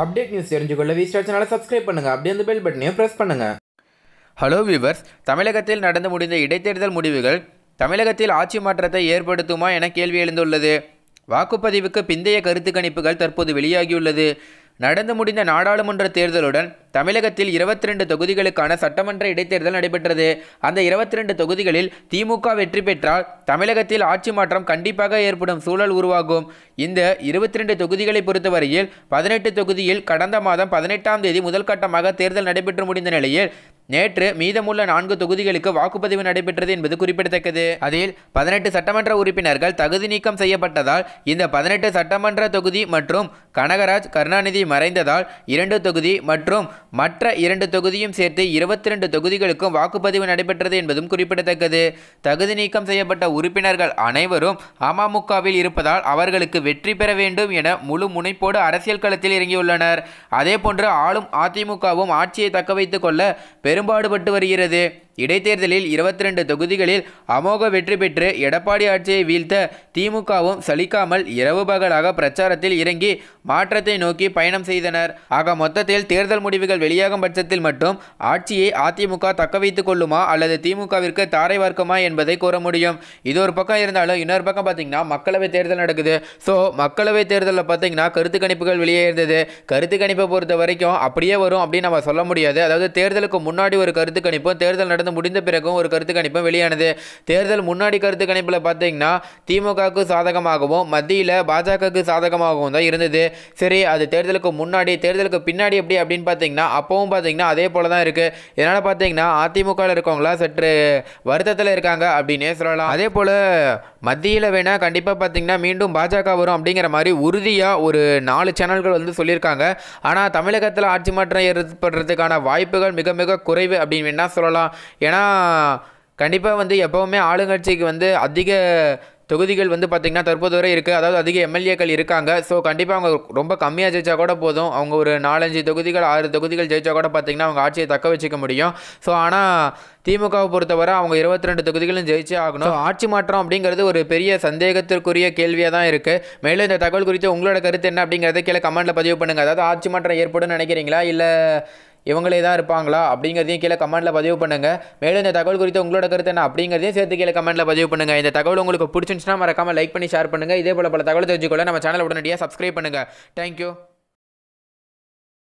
update news தெரிஞ்சுக்கொள்ள கொள்ள star சேனலை subscribe பண்ணுங்கள் அப்படியே அந்த பெல் பட்டனையும் ப்ரெஸ் பண்ணுங்கள் ஹலோ வியூவர்ஸ் தமிழகத்தில் நடந்து முடிந்த இடைத்தேர்தல் முடிவுகள் தமிழகத்தில் ஆட்சி மாற்றத்தை ஏற்படுத்துமா என கேள்வி எழுந்துள்ளது வாக்குப்பதிவுக்கு பிந்தைய கருத்து கணிப்புகள் தற்போது வெளியாகியுள்ளது நடந்து முடிந்த நாடாளுமன்ற தேர்தலுடன் தமிழகத்தில் இருபத்தி ரெண்டு தொகுதிகளுக்கான சட்டமன்ற இடைத்தேர்தல் நடைபெற்றது அந்த இருபத்தி ரெண்டு தொகுதிகளில் திமுக வெற்றி பெற்றால் தமிழகத்தில் ஆட்சி மாற்றம் கண்டிப்பாக ஏற்படும் சூழல் உருவாகும் இந்த இருபத்தி ரெண்டு தொகுதிகளை பொறுத்தவரையில் பதினெட்டு தொகுதியில் கடந்த மாதம் பதினெட்டாம் தேதி முதல் கட்டமாக தேர்தல் நடைபெற்று முடிந்த நிலையில் நேற்று மீதமுள்ள நான்கு தொகுதிகளுக்கு வாக்குப்பதிவு நடைபெற்றது என்பது குறிப்பிடத்தக்கது அதில் பதினெட்டு சட்டமன்ற உறுப்பினர்கள் தகுதி நீக்கம் செய்யப்பட்டதால் இந்த பதினெட்டு சட்டமன்ற தொகுதி மற்றும் கனகராஜ் கருணாநிதி மறைந்ததால் இரண்டு தொகுதி மற்றும் மற்ற இரண்டு தொகுதியும் சேர்த்து இருபத்தி ரெண்டு தொகுதிகளுக்கும் வாக்குப்பதிவு நடைபெற்றது என்பதும் குறிப்பிடத்தக்கது தகுதி நீக்கம் செய்யப்பட்ட உறுப்பினர்கள் அனைவரும் அமமுகவில் இருப்பதால் அவர்களுக்கு வெற்றி பெற வேண்டும் என முழு முனைப்போடு அரசியல் களத்தில் இறங்கியுள்ளனர் அதேபோன்று ஆளும் அதிமுகவும் ஆட்சியை தக்க வைத்துக் கொள்ள பெரும் பெரும்பாடுபட்டு வருகிறது இடைத்தேர்தலில் இருபத்தி ரெண்டு தொகுதிகளில் அமோக வெற்றி பெற்று எடப்பாடி ஆட்சியை வீழ்த்த திமுகவும் சலிக்காமல் இரவு பகலாக பிரச்சாரத்தில் இறங்கி மாற்றத்தை நோக்கி பயணம் செய்தனர் ஆக மொத்தத்தில் தேர்தல் முடிவுகள் வெளியாகும் பட்சத்தில் மட்டும் ஆட்சியை அதிமுக தக்க வைத்துக் கொள்ளுமா அல்லது திமுகவிற்கு தாரை வார்க்குமா என்பதை கூற முடியும் இது ஒரு பக்கம் இருந்தாலும் இன்னொரு பக்கம் பார்த்தீங்கன்னா மக்களவைத் தேர்தல் நடக்குது ஸோ மக்களவைத் தேர்தலில் பார்த்தீங்கன்னா கருத்து கணிப்புகள் வெளியே இருந்தது கருத்து கணிப்பை பொறுத்த வரைக்கும் அப்படியே வரும் அப்படின்னு நம்ம சொல்ல முடியாது அதாவது தேர்தலுக்கு முன்னாடி ஒரு கருத்து கணிப்பும் தேர்தல் நட நடந்து முடிந்த பிறகும் ஒரு கருத்து கணிப்பும் வெளியானது தேர்தல் முன்னாடி கருத்து கணிப்பில் பார்த்தீங்கன்னா திமுகவுக்கு சாதகமாகவும் மத்தியில் பாஜகவுக்கு சாதகமாகவும் தான் இருந்தது சரி அது தேர்தலுக்கு முன்னாடி தேர்தலுக்கு பின்னாடி எப்படி அப்படின்னு பார்த்தீங்கன்னா அப்பவும் பார்த்தீங்கன்னா அதே போல் தான் இருக்குது என்னால் பார்த்தீங்கன்னா அதிமுகவில் இருக்கவங்களா சற்று வருத்தத்தில் இருக்காங்க அப்படின்னே சொல்லலாம் அதே போல் மத்தியில் வேணால் கண்டிப்பாக பார்த்தீங்கன்னா மீண்டும் பாஜக வரும் அப்படிங்கிற மாதிரி உறுதியாக ஒரு நாலு சேனல்கள் வந்து சொல்லியிருக்காங்க ஆனால் தமிழகத்தில் ஆட்சி மாற்றம் ஏற்படுறதுக்கான வாய்ப்புகள் மிக மிக குறைவு அப்படின்னு வேணால் சொல்லலாம் ஏன்னா கண்டிப்பாக வந்து எப்போவுமே ஆளுங்கட்சிக்கு வந்து அதிக தொகுதிகள் வந்து பார்த்திங்கன்னா தற்போது வரை இருக்குது அதாவது அதிக எம்எல்ஏக்கள் இருக்காங்க ஸோ கண்டிப்பாக அவங்க ரொம்ப கம்மியாக ஜெயித்தா கூட போதும் அவங்க ஒரு நாலஞ்சு தொகுதிகள் ஆறு தொகுதிகள் ஜெயித்தா கூட பார்த்திங்கன்னா அவங்க ஆட்சியை தக்க வச்சுக்க முடியும் ஸோ ஆனால் திமுகவை பொறுத்தவரை அவங்க இருபத்தி ரெண்டு தொகுதிகளும் ஜெயிச்சே ஆகணும் ஆட்சி மாற்றம் அப்படிங்கிறது ஒரு பெரிய சந்தேகத்திற்குரிய கேள்வியாக தான் இருக்குது மேலும் இந்த தகவல் குறித்து உங்களோட கருத்து என்ன அப்படிங்கிறத கீழே கமெண்ட்டில் பதிவு பண்ணுங்கள் அதாவது ஆட்சி மாற்றம் ஏற்படும் நினைக்கிறீங்களா இல்லை இவங்களே தான் இருப்பாங்களா அப்படிங்கிறதையும் கீழே கமெண்ட்டில் பதிவு பண்ணுங்கள் மேலும் இந்த தகவல் குறித்து உங்களோட கருத்து என்ன அப்படிங்கிறதையும் சேர்த்து கீழே கமெண்ட்டில் பதிவு பண்ணுங்கள் இந்த தகவல் உங்களுக்கு பிடிச்சிருந்துச்சுன்னா மறக்காமல் லைக் பண்ணி ஷேர் பண்ணுங்கள் இதே போல் பல தகவல் தெரிஞ்சுக்கொள்ள நம்ம சேனல் உடனடியாக சப்ஸ்கிரைப் பண்ணுங்கள் தேங்க்யூ